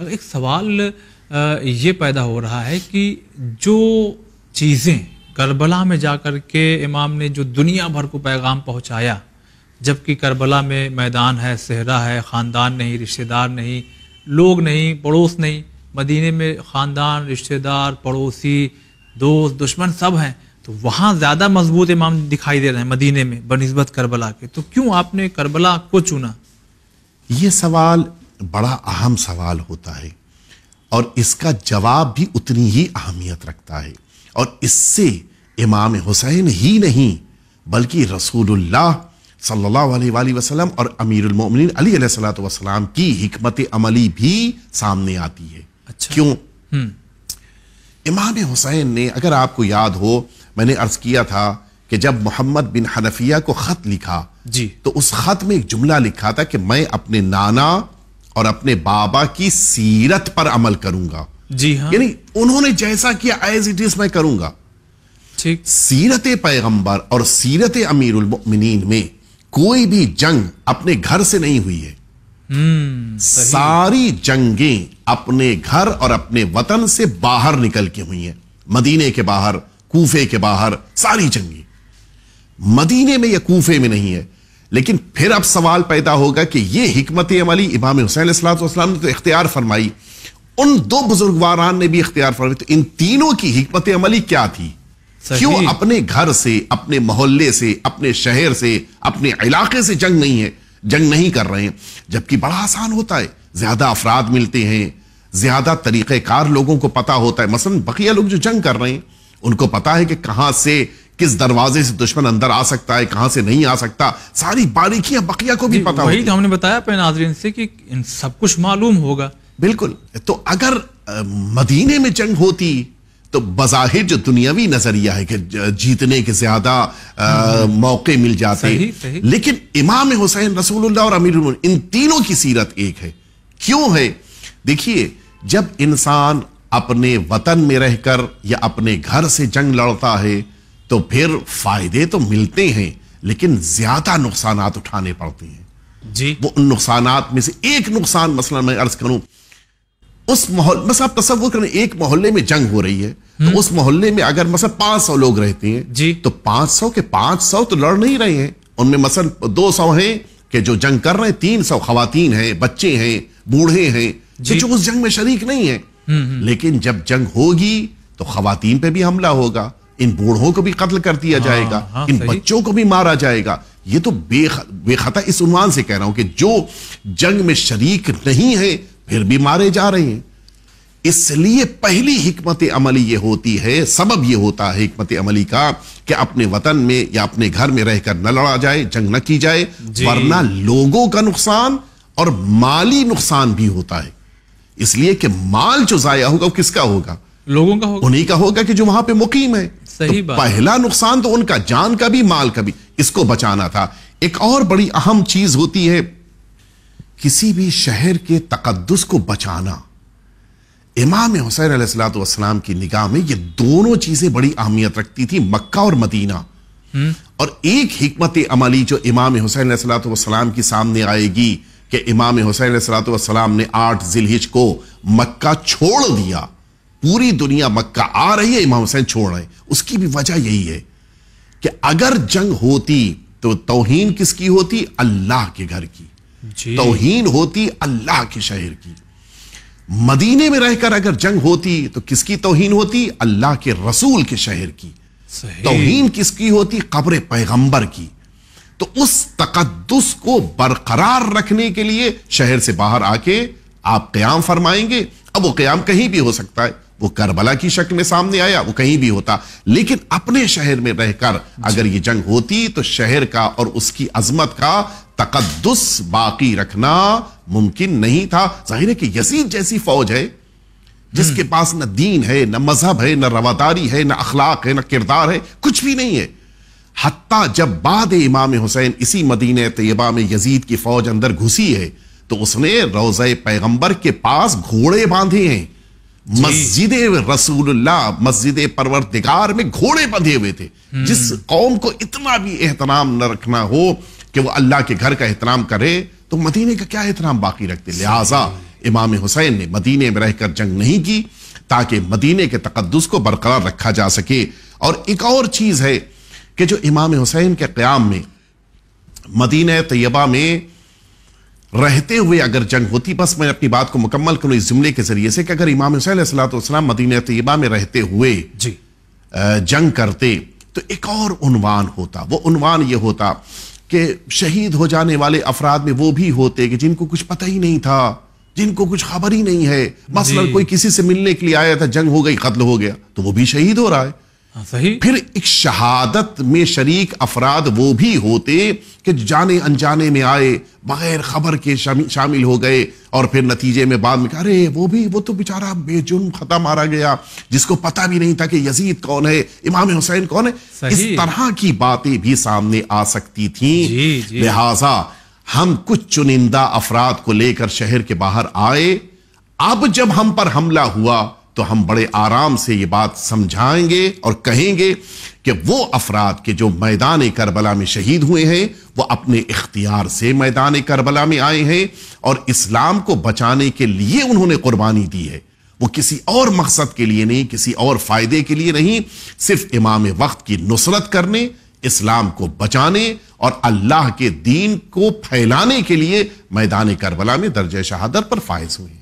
एक सवाल ये पैदा हो रहा है कि जो चीज़ें करबला में जा कर के इमाम ने जो दुनिया भर को पैगाम पहुंचाया जबकि करबला में मैदान है सहरा है ख़ानदान नहीं रिश्तेदार नहीं लोग नहीं पड़ोस नहीं मदीने में ख़ानदान रिश्तेदार पड़ोसी दोस्त दुश्मन सब हैं तो वहाँ ज़्यादा मजबूत इमाम दिखाई दे रहे हैं मदीने में बनस्बत करबला के तो क्यों आपने करबला को चुना ये सवाल बड़ा अहम सवाल होता है और इसका जवाब भी उतनी ही अहमियत रखता है और इससे इमाम हुसैन ही नहीं बल्कि रसूलुल्लाह सल्लल्लाहु अलैहि वसल्लम और अमीरुल मोमिनीन अली की हमत अमली भी सामने आती है अच्छा। क्यों हम्म। इमाम हुसैन ने अगर आपको याद हो मैंने अर्ज किया था कि जब मोहम्मद बिन हनफिया को ख़त लिखा जी तो उस ख़त में एक जुमला लिखा था कि मैं अपने नाना और अपने बाबा की सीरत पर अमल करूंगा जी हाँ यानी उन्होंने जैसा किया एज इट इज मैं करूंगा ठीक सीरत पैगंबर और सीरत अमीर में कोई भी जंग अपने घर से नहीं हुई है हम्म, सारी जंगें अपने घर और अपने वतन से बाहर निकल के हुई हैं मदीने के बाहर कूफे के बाहर सारी जंगें मदीने में या कूफे में नहीं है लेकिन फिर अब सवाल पैदा होगा कि ये हमत अमली इमाम हुसैन असलाम ने तो इख्तियार फरमाई उन दो बुजुर्गवारान ने भी इख्तियार फरमाई तो इन तीनों की हमत अमली क्या थी क्यों अपने घर से अपने मोहल्ले से अपने शहर से अपने इलाके से जंग नहीं है जंग नहीं कर रहे हैं जबकि बड़ा आसान होता है ज्यादा अफराद मिलते हैं ज्यादा तरीक़ेकार लोगों को पता होता है मसलन बकिया लोग जो जंग कर रहे हैं उनको पता है कि कहाँ से किस दरवाजे से दुश्मन अंदर आ सकता है कहां से नहीं आ सकता सारी बारीकियां बकिया को भी पता वही तो हमने बताया अपने नाजरीन से कि इन सब कुछ मालूम होगा बिल्कुल तो अगर मदीने में जंग होती तो बाहिर जो दुनियावी नजरिया है कि जीतने के ज्यादा हम्म। मौके मिल जाते सही, सही। लेकिन इमाम हुसैन रसूलुल्लाह और अमीर इन तीनों की सीरत एक है क्यों है देखिए जब इंसान अपने वतन में रहकर या अपने घर से जंग लड़ता है तो फिर फायदे तो मिलते हैं लेकिन ज्यादा नुकसान उठाने पड़ते हैं जी वो उन नुकसान में से एक नुकसान मसला मैं अर्ज करूं उस माहौल बस आप तस्वुर करें एक मोहल्ले में जंग हो रही है तो हम्म। उस मोहल्ले में अगर मसल पांच सौ लोग रहते हैं जी तो पांच सौ के पांच सौ तो लड़ नहीं रहे हैं उनमें मसल दो सौ हैं कि जो जंग कर रहे हैं तीन सौ खातन है बच्चे हैं बूढ़े हैं जो, तो जो उस जंग में शरीक नहीं है हम्म, हम्म। लेकिन जब जंग होगी तो खातन पे भी हमला होगा इन बूढ़ों को भी कत्ल कर दिया हाँ, जाएगा हाँ, इन बच्चों को भी मारा जाएगा ये तो बेख बेखता इस उन्वान से कह रहा हूं कि जो जंग में शरीक नहीं है फिर भी मारे जा रहे हैं इसलिए पहली हमत अमली ये होती है सबब ये होता है हमत अमली का कि अपने वतन में या अपने घर में रहकर न लड़ा जाए जंग न की जाए वरना लोगों का नुकसान और माली नुकसान भी होता है इसलिए कि माल जो जाया होगा वो किसका होगा लोगों का होगा उन्हीं का होगा कि जो वहां पे मुकीम है सही तो बात पहला नुकसान तो उनका जान का भी माल का भी इसको बचाना था एक और बड़ी अहम चीज होती है किसी भी शहर के तकदस को बचाना इमाम हुसैन सलाम की निगाह में ये दोनों चीजें बड़ी अहमियत रखती थी मक्का और मदीना हम्म। और एक हमत अमली जो इमाम हुसैन सलाम के सामने आएगी कि इमाम हुसैन सलाम ने आठ जिलहिज को मक्का छोड़ दिया पूरी दुनिया मक्का आ रही है इमाम हुसैन छोड़ रहे उसकी भी वजह यही है कि अगर जंग होती तो तोहीन किसकी होती अल्लाह के घर की तोहीन होती अल्लाह के शहर की मदीने में रहकर अगर जंग होती तो किसकी तोहीन होती अल्लाह के रसूल के शहर की तोहीन किसकी होती कब्र पैगंबर की तो उस तकदस को बरकरार रखने के लिए शहर से बाहर आके आप क्याम फरमाएंगे अब वो क्याम कहीं भी हो सकता है वो करबला की शक्ल में सामने आया वो कहीं भी होता लेकिन अपने शहर में रहकर अगर ये जंग होती तो शहर का और उसकी अजमत का तकदस बाकी रखना मुमकिन नहीं था जाहिर है कि यजीद जैसी फौज है जिसके हम्म। पास न दीन है न मजहब है न रवादारी है न अखलाक है न किरदार है कुछ भी नहीं है हत्ता जब बाद इमाम हुसैन इसी मदीन तयबा में यजीद की फौज अंदर घुसी है तो उसने रोजे पैगंबर के पास घोड़े बांधे हैं मस्जिद रसूलुल्लाह मस्जिद परवरदिगार में घोड़े बंधे हुए थे हम्म। जिस कौम को इतना भी एहतराम न रखना हो कि वो अल्लाह के घर का एहतराम करे तो मदीने का क्या एहतराम बाकी रखते लिहाजा इमाम हुसैन ने मदीने में रहकर जंग नहीं की ताकि मदीने के तकदस को बरकरार रखा जा सके और एक और चीज है कि जो इमाम हुसैन के क्याम में मदीन तैयबा में रहते हुए अगर जंग होती बस मैं अपनी बात को मुकम्मल करूं इस जुमले के जरिए से कि अगर इमाम हुसैन सलाम तयबा में रहते हुए जी जंग करते तो एक और उनवान होता वो उनवान ये होता कि शहीद हो जाने वाले अफराद में वो भी होते कि जिनको कुछ पता ही नहीं था जिनको कुछ खबर ही नहीं है मसलन कोई किसी से मिलने के लिए आया था जंग हो गई कत्ल हो गया तो वो भी शहीद हो रहा है हाँ, सही फिर एक शहादत में शरीक अफराद वो भी होते कि जाने अनजाने में आए बगैर खबर के शामिल हो गए और फिर नतीजे में बाद में कहा अरे वो भी वो तो बेचारा बेजुर्म खता मारा गया जिसको पता भी नहीं था कि यजीद कौन है इमाम हुसैन कौन है इस तरह की बातें भी सामने आ सकती थी लिहाजा हम कुछ चुनिंदा अफराद को लेकर शहर के बाहर आए अब जब हम पर हमला हुआ तो हम बड़े आराम से ये बात समझाएंगे और कहेंगे कि वो अफराद के जो मैदान करबला में शहीद हुए हैं वो अपने इख्तियार से मैदान करबला में आए हैं और इस्लाम को बचाने के लिए उन्होंने कुर्बानी दी है वो किसी और मकसद के लिए नहीं किसी और फायदे के लिए नहीं सिर्फ इमाम वक्त की नुसरत करने इस्लाम को बचाने और अल्लाह के दीन को फैलाने के लिए मैदान करबला में दर्ज शहादत पर फायज हुए हैं